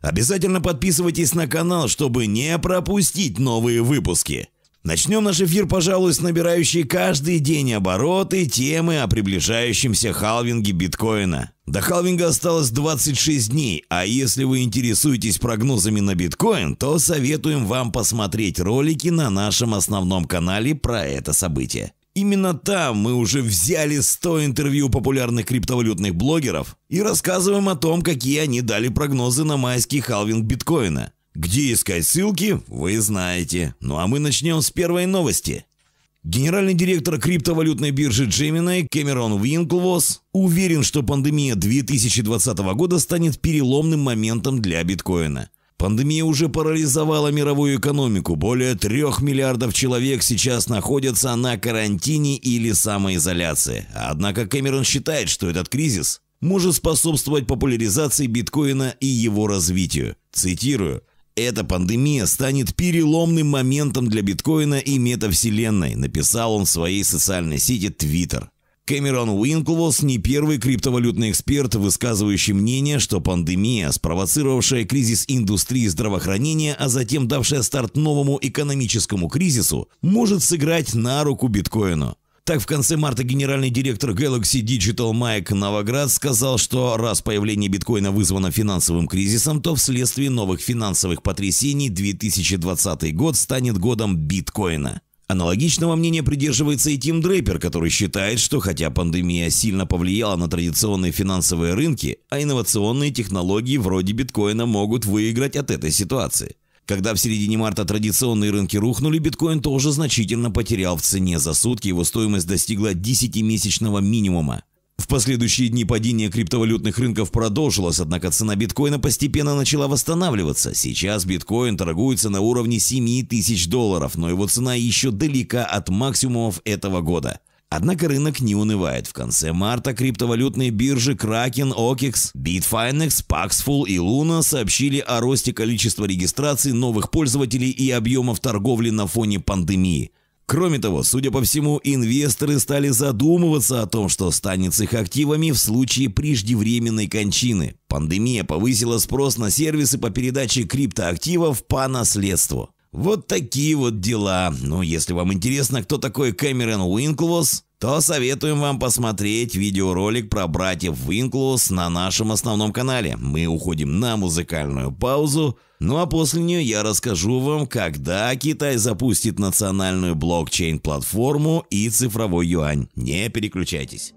Обязательно подписывайтесь на канал, чтобы не пропустить новые выпуски. Начнем наш эфир, пожалуй, с набирающей каждый день обороты темы о приближающемся халвинге биткоина. До халвинга осталось 26 дней, а если вы интересуетесь прогнозами на биткоин, то советуем вам посмотреть ролики на нашем основном канале про это событие. Именно там мы уже взяли 100 интервью популярных криптовалютных блогеров и рассказываем о том, какие они дали прогнозы на майский халвинг биткоина. Где искать ссылки, вы знаете. Ну а мы начнем с первой новости. Генеральный директор криптовалютной биржи Gemini Кэмерон Винклвос уверен, что пандемия 2020 года станет переломным моментом для биткоина – Пандемия уже парализовала мировую экономику. Более трех миллиардов человек сейчас находятся на карантине или самоизоляции. Однако Кэмерон считает, что этот кризис может способствовать популяризации биткоина и его развитию. Цитирую. «Эта пандемия станет переломным моментом для биткоина и метавселенной», написал он в своей социальной сети Twitter. Кэмерон Уинклволс не первый криптовалютный эксперт, высказывающий мнение, что пандемия, спровоцировавшая кризис индустрии здравоохранения, а затем давшая старт новому экономическому кризису, может сыграть на руку биткоину. Так, в конце марта генеральный директор Galaxy Digital Майк Новоград сказал, что раз появление биткоина вызвано финансовым кризисом, то вследствие новых финансовых потрясений 2020 год станет годом биткоина. Аналогичного мнения придерживается и Тим Дрейпер, который считает, что хотя пандемия сильно повлияла на традиционные финансовые рынки, а инновационные технологии вроде биткоина могут выиграть от этой ситуации. Когда в середине марта традиционные рынки рухнули, биткоин тоже значительно потерял в цене. За сутки его стоимость достигла 10-месячного минимума последующие дни падение криптовалютных рынков продолжилось, однако цена биткоина постепенно начала восстанавливаться. Сейчас биткоин торгуется на уровне 7 тысяч долларов, но его цена еще далека от максимумов этого года. Однако рынок не унывает. В конце марта криптовалютные биржи Kraken, OKEX, Bitfinex, Paxful и Luna сообщили о росте количества регистраций новых пользователей и объемов торговли на фоне пандемии. Кроме того, судя по всему, инвесторы стали задумываться о том, что станет с их активами в случае преждевременной кончины. Пандемия повысила спрос на сервисы по передаче криптоактивов по наследству. Вот такие вот дела. Ну, если вам интересно, кто такой Кэмерон Уинклвос, то советуем вам посмотреть видеоролик про братьев Уинклвос на нашем основном канале. Мы уходим на музыкальную паузу, ну а после нее я расскажу вам, когда Китай запустит национальную блокчейн-платформу и цифровой юань. Не переключайтесь.